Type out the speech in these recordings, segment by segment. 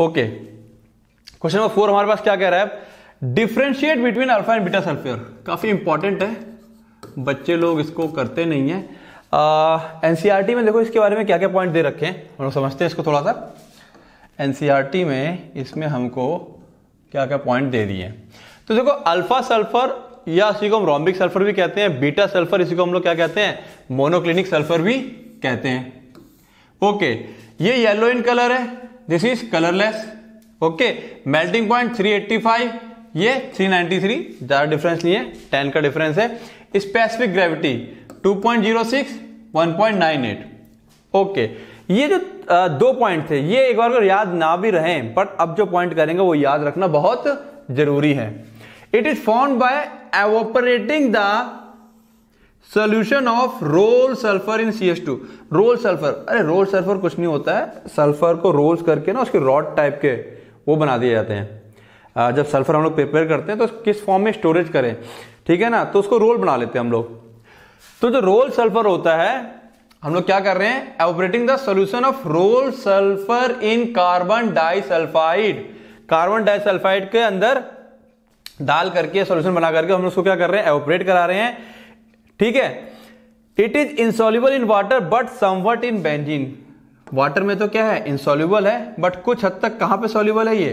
okay question number four हमारे पास क्या कह रहा है differentiate between alpha and beta sulphur काफी इंपॉर्टेंट है बच्चे लोग इसको करते नहीं है एनसीईआरटी e में देखो इसके बारे में क्या क्या पॉइंट दे रखे हैं हम लोग समझते हैं इसको थोड़ा सा एनसीईआरटी e में इसमें हमको क्या क्या पॉइंट दे दिए तो देखो अल्फा सल्फर या इसी को हम रोम्बिक सल्फर भी कहते हैं बीटा सल्फर इसी को हम लोग क्या कहते हैं मोनोक्लिनिक सल्फर भी कहते हैं ओके ये येलो इन कलर है this is colourless okay melting point 385 ये 393 ज़्यादा डिफरेंस नहीं है टेन का डिफरेंस है स्पेसिफिक ग्रेविटी 2.06 1.98 ओके ये जो दो पॉइंट थे ये एक बार अगर याद ना भी रहे बट अब जो पॉइंट करेंगे वो याद रखना बहुत जरूरी है it is form by evaporating the solution of roll sulphur in C S two roll sulphur अरे रोल सल्फर कुछ नहीं होता है सल्फर को रोल्स करके ना उसके रॉड टाइप के वो बना दिए जाते हैं जब सल्फर हम लोग प्रिपेयर करते हैं तो किस फॉर्म में स्टोरेज करें ठीक है ना तो उसको रोल बना लेते हैं हम लोग तो जो रोल सल्फर होता है हम लोग क्या कर रहे हैं operating the solution of roll sulphur in carbon disulphide carbon disulphide के अंदर डाल करके सोल्यूशन बना करके हम उसको क्या कर रहे हैं ऑपरेट करा रहे हैं ठीक है it is insoluble in water but somewhat in benzene water में तो क्या है इंसॉल्यूबल है बट कुछ हद तक कहां पे सॉल्यूबल है ये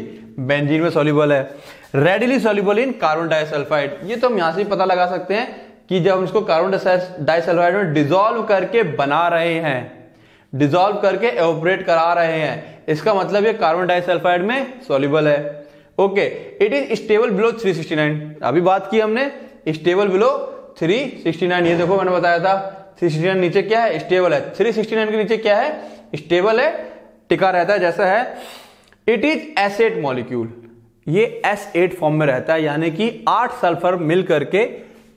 बेंजीन में सॉल्यूबल है readily soluble in carbon disulphide ये तो हम यहां से पता लगा सकते हैं कि जब हम इसको कार्बन डाइसल्फाइड में डिजोल्व करके बना रहे हैं डिजोल्व करके एवोपरेट करा रहे हैं इसका मतलब ये कार्बन डाइसल्फाइड में सॉल्यूबल है okay it is stable below 369 अभी बात की हमने stable below three sixty nine ये देखो मैंने बताया था थ्री सिक्सटी नाइन नीचे क्या है स्टेबल है थ्री सिक्सटी नाइन के नीचे क्या है स्टेबल है टिका रहता है जैसा है it is S eight molecule ये एस एट फॉर्म में रहता है यानी कि आठ सल्फर मिल करके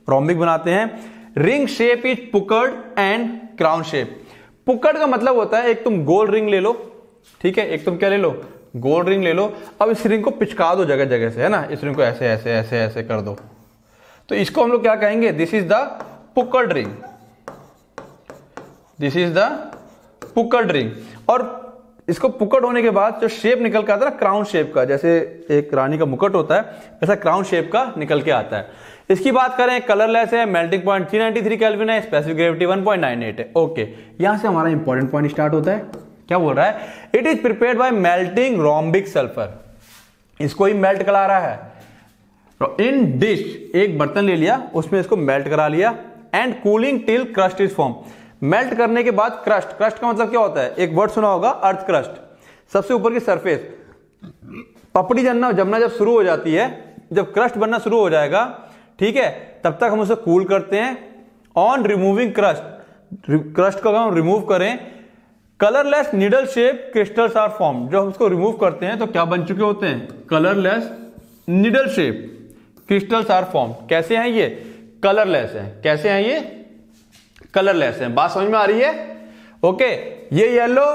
रोमिक बनाते हैं ring shape is puckered and crown shape puckered का मतलब होता है एक तुम गोल रिंग ले लो ठीक है एक तुम क्या ले लो गोल रिंग ले लो अब इस रिंग को पिचका दो जगह जगह से है ना इस रिंग को ऐसे ऐसे ऐसे ऐसे कर दो तो इसको हम लोग क्या कहेंगे this is the puckered ring this is the puckered ring और इसको पुकट होने के बाद जो शेप निकल के आता है क्राउन शेप का जैसे एक रानी का मुकुट होता है वैसा क्राउन शेप का निकल के आता है इसकी बात करें कलरलेस है मेल्टिंग पॉइंट 393 केल्विन है स्पेसिफिक ग्रेविटी 1.98 है ओके यहां से हमारा इंपॉर्टेंट पॉइंट स्टार्ट होता है क्या बोल रहा है it is prepare by melting rhombic sulphur इसको ही मेल्ट करा रहा है तो इन डिश एक बर्तन ले लिया उसमें इसको मेल्ट करा लिया and cooling till crust is form melt करने के बाद क्रस्ट क्रस्ट का मतलब क्या होता है एक वर्ड सुना होगा अर्थ क्रस्ट सबसे ऊपर की सरफेस पपड़ी जनना जमना जब शुरू हो जाती है जब क्रस्ट बनना शुरू हो जाएगा ठीक है तब तक हम उसे कूल करते हैं ऑन रिमूविंग क्रस्ट क्रस्ट को अगर हम रिमूव करें colourless needle shape crystals are form जब हम उसको रिमूव करते हैं तो क्या बन चुके होते हैं colourless needle shape crystals are form कैसे हैं ये कलरलेस हैं कैसे हैं ये कलरलेस हैं बात समझ में आ रही है ओके ये येलो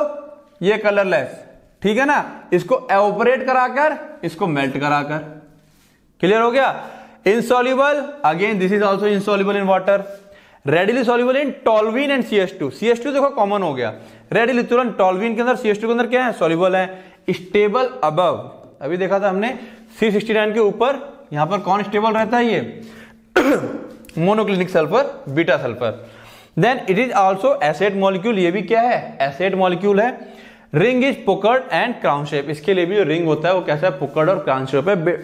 ये कलरलेस ठीक है ना इसको एवोपरेट कराकर इसको मेल्ट कराकर क्लियर हो गया again insoluble again this is also insoluble in water readily soluble in toluene and CH2 two देखो कॉमन हो गया रेडिली तुरंत toluene के अंदर सीएस टू के अंदर क्या है soluble है स्टेबल above अभी देखा था हमने सी सिक्सटी नाइन के ऊपर यहाँ पर कौन स्टेबल रहता है ये monoclinic sulphur beta sulphur then it is also S eight molecule ये भी क्या है एसेड मॉलिक्यूल है ring is puckered and crown shape इसके लिए भी जो रिंग होता है वो कैसा है पुकर्ड और क्राउन शेप है